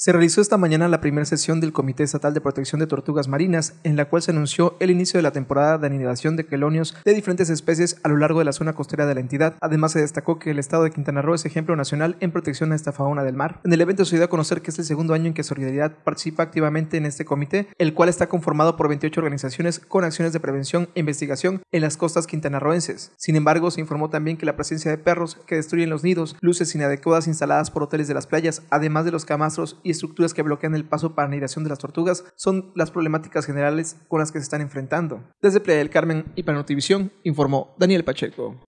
Se realizó esta mañana la primera sesión del Comité Estatal de Protección de Tortugas Marinas, en la cual se anunció el inicio de la temporada de anidación de quelonios de diferentes especies a lo largo de la zona costera de la entidad. Además, se destacó que el estado de Quintana Roo es ejemplo nacional en protección a esta fauna del mar. En el evento se dio a conocer que es el segundo año en que Solidaridad participa activamente en este comité, el cual está conformado por 28 organizaciones con acciones de prevención e investigación en las costas quintanarroenses. Sin embargo, se informó también que la presencia de perros que destruyen los nidos, luces inadecuadas instaladas por hoteles de las playas, además de los camastros y y estructuras que bloquean el paso para la anidación de las tortugas son las problemáticas generales con las que se están enfrentando. Desde Playa del Carmen y para informó Daniel Pacheco.